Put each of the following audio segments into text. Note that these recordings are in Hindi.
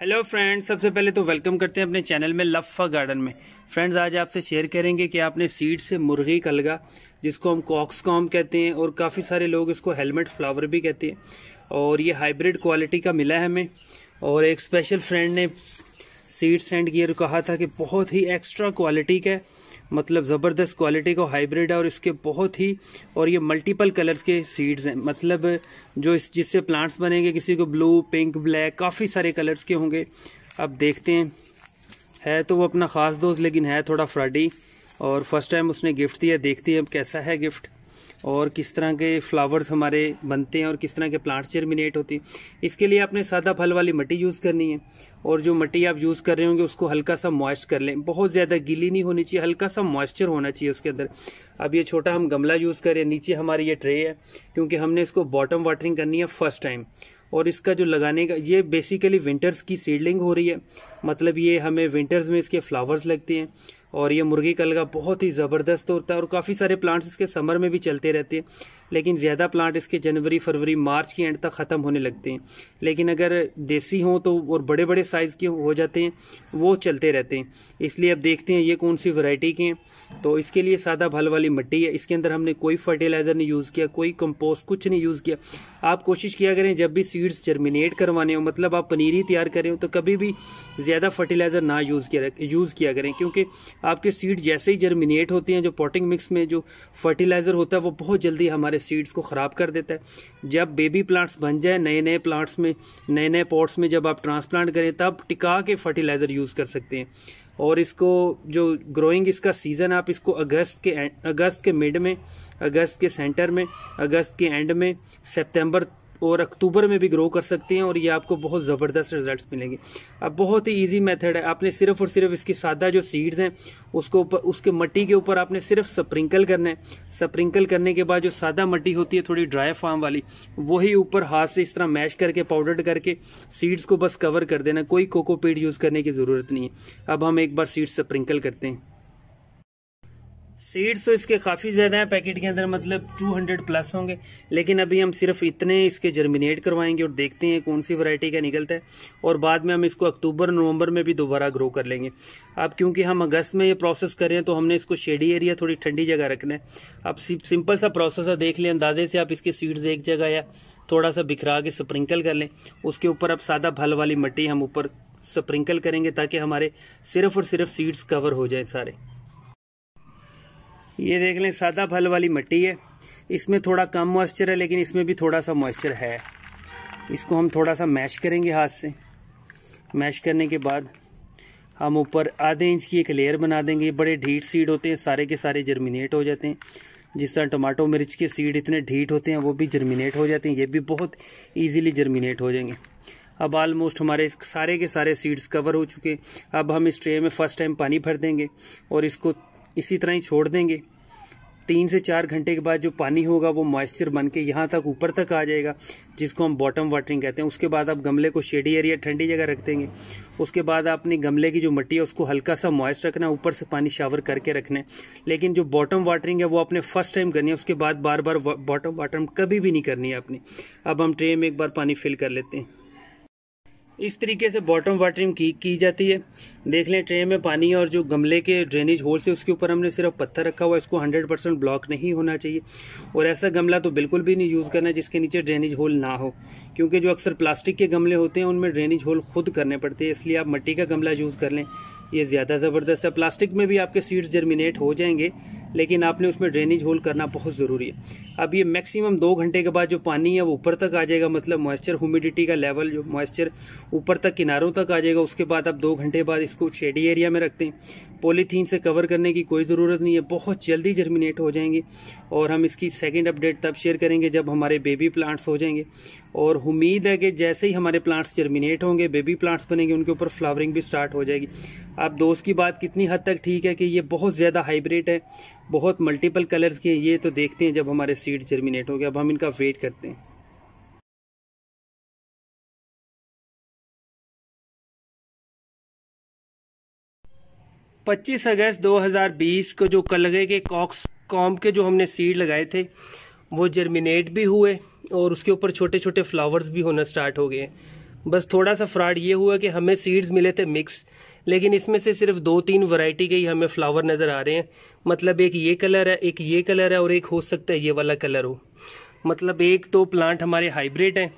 हेलो फ्रेंड्स सबसे पहले तो वेलकम करते हैं अपने चैनल में लफ्फा गार्डन में फ्रेंड्स आज आपसे शेयर करेंगे कि आपने सीड से मुर्गी कलगा जिसको हम कॉक्स कॉम कहते हैं और काफ़ी सारे लोग इसको हेलमेट फ्लावर भी कहते हैं और ये हाइब्रिड क्वालिटी का मिला है हमें और एक स्पेशल फ्रेंड ने सीड सेंड किया और कहा था कि बहुत ही एक्स्ट्रा क्वालिटी का है मतलब ज़बरदस्त क्वालिटी का हाइब्रिड है और इसके बहुत ही और ये मल्टीपल कलर्स के सीड्स हैं मतलब जो इस जिससे प्लांट्स बनेंगे किसी को ब्लू पिंक ब्लैक काफ़ी सारे कलर्स के होंगे अब देखते हैं है तो वो अपना ख़ास दोस्त लेकिन है थोड़ा फ्राडी और फर्स्ट टाइम उसने गिफ्ट दिया देखती है अब कैसा है गिफ्ट और किस तरह के फ्लावर्स हमारे बनते हैं और किस तरह के प्लांट्स जर्मिनेट होते हैं इसके लिए आपने सादा फल वाली मट्टी यूज़ करनी है और जो मट्टी आप यूज़ कर रहे होंगे उसको हल्का सा मॉइस्ट कर लें बहुत ज़्यादा गीली नहीं होनी चाहिए हल्का सा मॉइस्चर होना चाहिए उसके अंदर अब ये छोटा हम गमला यूज़ करें नीचे हमारी ये ट्रे है क्योंकि हमने इसको बॉटम वाटरिंग करनी है फर्स्ट टाइम और इसका जो लगाने का ये बेसिकली विंटर्स की सीडलिंग हो रही है मतलब ये हमें विंटर्स में इसके फ्लावर्स लगते हैं और ये मुर्गी कल का बहुत ही ज़बरदस्त होता है और काफ़ी सारे प्लांट्स इसके समर में भी चलते रहते हैं लेकिन ज़्यादा प्लांट इसके जनवरी फरवरी मार्च के एंड तक ख़त्म होने लगते हैं लेकिन अगर देसी हों तो और बड़े बड़े साइज़ के हो जाते हैं वो चलते रहते हैं इसलिए अब देखते हैं ये कौन सी वैरायटी के हैं तो इसके लिए सादा भल वाली मिट्टी है इसके अंदर हमने कोई फर्टिलाइज़र नहीं यूज़ किया कोई कंपोस्ट कुछ नहीं यूज़ किया आप कोशिश किया करें जब भी सीड्स जर्मिनेट करवाने हो मतलब आप पनीर ही तैयार करें तो कभी भी ज़्यादा फर्टिलाइज़र ना यूज़ किया यूज़ किया करें क्योंकि आपके सीड्स जैसे ही जर्मिनेट होते हैं जो पॉटिंग मिक्स में जो फर्टिलाइज़र होता है वो बहुत जल्दी हमारे सीड्स को ख़राब कर देता है जब बेबी प्लांट्स बन जाए नए नए प्लांट्स में नए नए पॉट्स में जब आप ट्रांसप्लांट करें तब टिका के फर्टिलाइज़र यूज़ कर सकते हैं और इसको जो ग्रोइंग इसका सीज़न आप इसको अगस्त के अगस्त के मिड में अगस्त के सेंटर में अगस्त के एंड में सितंबर और अक्टूबर में भी ग्रो कर सकते हैं और ये आपको बहुत ज़बरदस्त रिजल्ट मिलेंगे अब बहुत ही ईजी मेथड है आपने सिर्फ और सिर्फ इसकी सादा जो सीड्स हैं उसको ऊपर उसके मट्टी के ऊपर आपने सिर्फ स्प्रिंकल करना है स्प्रिंकल करने के बाद जो सादा मट्टी होती है थोड़ी ड्राई फार्म वाली वही ऊपर हाथ से इस तरह मैश करके पाउडर करके सीड्स को बस कवर कर देना कोई कोकोपीड यूज़ करने की ज़रूरत नहीं है अब हम एक बार सीड्स स्प्रिंकल करते हैं सीड्स तो इसके काफ़ी ज़्यादा हैं पैकेट के अंदर मतलब 200 प्लस होंगे लेकिन अभी हम सिर्फ इतने इसके जर्मिनेट करवाएंगे और देखते हैं कौन सी वैरायटी का निकलता है और बाद में हम इसको अक्टूबर नवंबर में भी दोबारा ग्रो कर लेंगे अब क्योंकि हम अगस्त में ये प्रोसेस करें तो हमने इसको शेडी एरिया थोड़ी ठंडी जगह रखना है अब सिंपल सा प्रोसेस है देख लें अंदाजे से आप इसके सीड्स एक जगह या थोड़ा सा बिखरा के स्प्रिंकल कर लें उसके ऊपर अब सादा फल वाली मट्टी हम ऊपर स्प्रिंकल करेंगे ताकि हमारे सिर्फ और सिर्फ सीड्स कवर हो जाए सारे ये देख लें सादा फल वाली मिट्टी है इसमें थोड़ा कम मॉइस्चर है लेकिन इसमें भी थोड़ा सा मॉइस्चर है इसको हम थोड़ा सा मैश करेंगे हाथ से मैश करने के बाद हम ऊपर आधे इंच की एक लेयर बना देंगे बड़े ढीठ सीड होते हैं सारे के सारे जर्मिनेट हो जाते हैं जिस तरह टमाटो मिर्च के सीड इतने ढीठ होते हैं वो भी जर्मिनेट हो जाते हैं ये भी बहुत ईजीली जर्मिनेट हो जाएंगे अब आलमोस्ट हमारे सारे के सारे सीड्स कवर हो चुके अब हम इस ट्रे में फ़र्स्ट टाइम पानी भर देंगे और इसको इसी तरह ही छोड़ देंगे तीन से चार घंटे के बाद जो पानी होगा वो मॉइस्चर बन के यहाँ तक ऊपर तक आ जाएगा जिसको हम बॉटम वाटरिंग कहते हैं उसके बाद आप गमले को शेडी एरिया ठंडी जगह रख देंगे उसके बाद आपने गमले की जो मट्टी है उसको हल्का सा मॉइस्ट रखना है ऊपर से पानी शावर करके रखना है लेकिन जो बॉटम वाटरिंग है वो आपने फर्स्ट टाइम करनी है उसके बाद बार बार बॉटम वाटरिंग कभी भी नहीं करनी है आपने अब हम ट्रे में एक बार पानी फिल कर लेते हैं इस तरीके से बॉटम वाटरिंग की की जाती है देख लें ट्रे में पानी और जो गमले के ड्रेनेज होल से उसके ऊपर हमने सिर्फ पत्थर रखा हुआ है इसको 100 परसेंट ब्लॉक नहीं होना चाहिए और ऐसा गमला तो बिल्कुल भी नहीं यूज़ करना जिसके नीचे ड्रेनेज होल ना हो क्योंकि जो अक्सर प्लास्टिक के गमले होते हैं उनमें ड्रेनेज होल खुद करने पड़ते हैं इसलिए आप मट्टी का गमला यूज़ कर लें ये ज़्यादा ज़बरदस्त है प्लास्टिक में भी आपके सीड्स जर्मिनेट हो जाएंगे लेकिन आपने उसमें ड्रेनेज होल करना बहुत ज़रूरी है अब ये मैक्सिमम दो घंटे के बाद जो पानी है वो ऊपर तक आ जाएगा मतलब मॉइस्चर ह्यूमिडिटी का लेवल जो मॉइस्चर ऊपर तक किनारों तक आ जाएगा उसके बाद आप दो घंटे बाद इसको शेडी एरिया में रखते हैं पॉलीथीन से कवर करने की कोई ज़रूरत नहीं है बहुत जल्दी जर्मिनेट हो जाएंगे और हम इसकी सेकेंड अपडेट तब शेयर करेंगे जब हमारे बेबी प्लांट्स हो जाएंगे और उम्मीद है कि जैसे ही हमारे प्लांट्स जर्मिनेट होंगे बेबी प्लांट्स बनेंगे उनके ऊपर फ्लावरिंग भी स्टार्ट हो जाएगी आप दोस्त की बात कितनी हद तक ठीक है कि ये बहुत ज़्यादा हाइब्रिड है बहुत मल्टीपल कलर्स के ये तो देखते हैं जब हमारे सीड जर्मिनेट हो गए अब हम इनका वेट करते हैं पच्चीस अगस्त 2020 को जो कलगे के कॉक्स कॉम के जो हमने सीड लगाए थे वो जर्मिनेट भी हुए और उसके ऊपर छोटे छोटे फ्लावर्स भी होना स्टार्ट हो गए बस थोड़ा सा फ्रॉड ये हुआ कि हमें सीड्स मिले थे मिक्स लेकिन इसमें से सिर्फ दो तीन वैरायटी के ही हमें फ्लावर नज़र आ रहे हैं मतलब एक ये कलर है एक ये कलर है और एक हो सकता है ये वाला कलर हो मतलब एक तो प्लांट हमारे हाइब्रिड हैं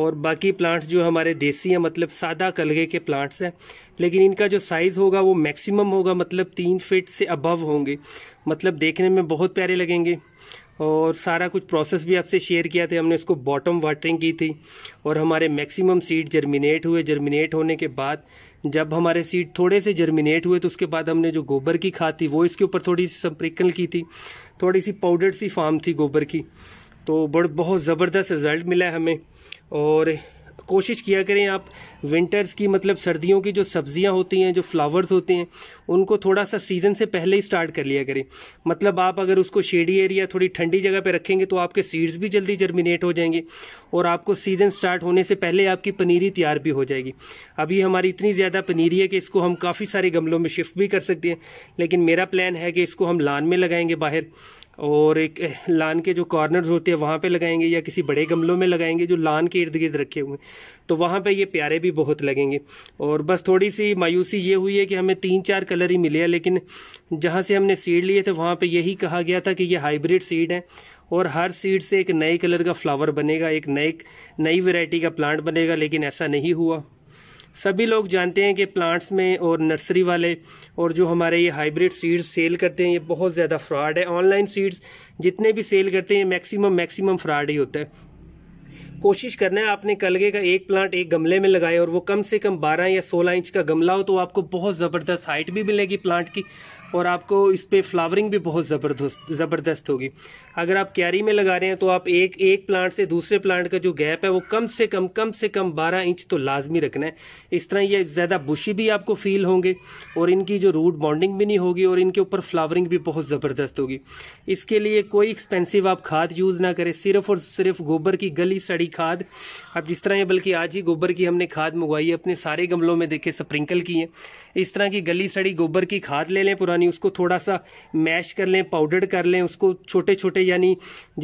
और बाकी प्लांट्स जो हमारे देसी हैं मतलब सादा कलगे के प्लांट्स हैं लेकिन इनका जो साइज़ होगा वो मैक्सिमम होगा मतलब तीन फिट से अबव होंगे मतलब देखने में बहुत प्यारे लगेंगे और सारा कुछ प्रोसेस भी आपसे शेयर किया था हमने उसको बॉटम वाटरिंग की थी और हमारे मैक्सिमम सीड जर्मिनेट हुए जर्मिनेट होने के बाद जब हमारे सीड थोड़े से जर्मिनेट हुए तो उसके बाद हमने जो गोबर की खाद थी वो इसके ऊपर थोड़ी सी संप्रिकल की थी थोड़ी सी पाउडर सी फार्म थी गोबर की तो बड़ बहुत ज़बरदस्त रिज़ल्ट मिला है हमें और कोशिश किया करें आप विंटर्स की मतलब सर्दियों की जो सब्जियां होती हैं जो फ्लावर्स होते हैं उनको थोड़ा सा सीज़न से पहले ही स्टार्ट कर लिया करें मतलब आप अगर उसको शेडी एरिया थोड़ी ठंडी जगह पर रखेंगे तो आपके सीड्स भी जल्दी जर्मिनेट हो जाएंगे और आपको सीज़न स्टार्ट होने से पहले आपकी पनीरी तैयार भी हो जाएगी अभी हमारी इतनी ज़्यादा पनीरी है कि इसको हम काफ़ी सारे गमलों में शिफ्ट भी कर सकते हैं लेकिन मेरा प्लान है कि इसको हम लान में लगाएंगे बाहर और एक लान के जो कॉर्नर्स होते हैं वहाँ पे लगाएंगे या किसी बड़े गमलों में लगाएंगे जो लान के इर्द गिर्द रखे हुए हैं तो वहाँ पे ये प्यारे भी बहुत लगेंगे और बस थोड़ी सी मायूसी ये हुई है कि हमें तीन चार कलर ही मिले हैं लेकिन जहाँ से हमने सीड लिए थे वहाँ पर यही कहा गया था कि ये हाइब्रिड सीड है और हर सीड से एक नए कलर का फ्लावर बनेगा एक नए नई वेराइटी का प्लांट बनेगा लेकिन ऐसा नहीं हुआ सभी लोग जानते हैं कि प्लांट्स में और नर्सरी वाले और जो हमारे ये हाइब्रिड सीड्स सेल करते हैं ये बहुत ज़्यादा फ्रॉड है ऑनलाइन सीड्स जितने भी सेल करते हैं मैक्सिमम मैक्सिमम फ्रॉड ही होता है कोशिश करना है आपने कलगे का एक प्लांट एक गमले में लगाए और वो कम से कम 12 या 16 इंच का गमला हो तो आपको बहुत ज़बरदस्त हाइट भी मिलेगी प्लांट की और आपको इस पर फ्लावरिंग भी बहुत ज़बरदस्त ज़बरदस्त होगी अगर आप क्यारी में लगा रहे हैं तो आप एक एक प्लांट से दूसरे प्लांट का जो गैप है वो कम से कम कम से कम 12 इंच तो लाजमी रखना है इस तरह ये ज़्यादा बुशी भी आपको फील होंगे और इनकी जो रूट बॉन्डिंग भी नहीं होगी और इनके ऊपर फ्लावरिंग भी बहुत ज़बरदस्त होगी इसके लिए कोई एक्सपेंसिव आप खाद यूज़ ना करें सिर्फ और सिर्फ गोबर की गली सड़ी खाद अब जिस तरह ये बल्कि आज ही गोबर की हमने खाद मंगवाई है अपने सारे गमलों में देखे स्प्रिंकल की है इस तरह की गली सड़ी गोबर की खाद ले लें पुरानी उसको थोड़ा सा मैश कर लें पाउडर कर लें उसको छोटे छोटे यानी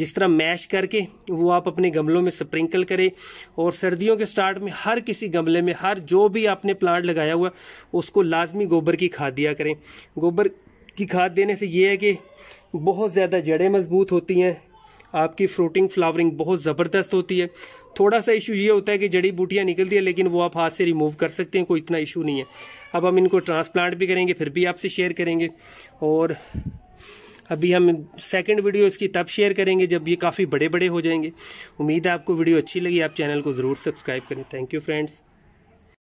जिस तरह मैश करके वो आप अपने गमलों में स्प्रिंकल करें और सर्दियों के स्टार्ट में हर किसी गमले में हर जो भी आपने प्लांट लगाया हुआ उसको लाजमी गोबर की खाद दिया करें गोबर की खाद देने से ये है कि बहुत ज़्यादा जड़ें मजबूत होती हैं आपकी फ्रूटिंग फ्लावरिंग बहुत ज़बरदस्त होती है थोड़ा सा इशू ये होता है कि जड़ी बूटियाँ निकलती है लेकिन वो आप हाथ से रिमूव कर सकते हैं कोई इतना इशू नहीं है अब हम इनको ट्रांसप्लांट भी करेंगे फिर भी आपसे शेयर करेंगे और अभी हम सेकंड वीडियो इसकी तब शेयर करेंगे जब ये काफ़ी बड़े बड़े हो जाएंगे उम्मीद है आपको वीडियो अच्छी लगी आप चैनल को ज़रूर सब्सक्राइब करें थैंक यू फ्रेंड्स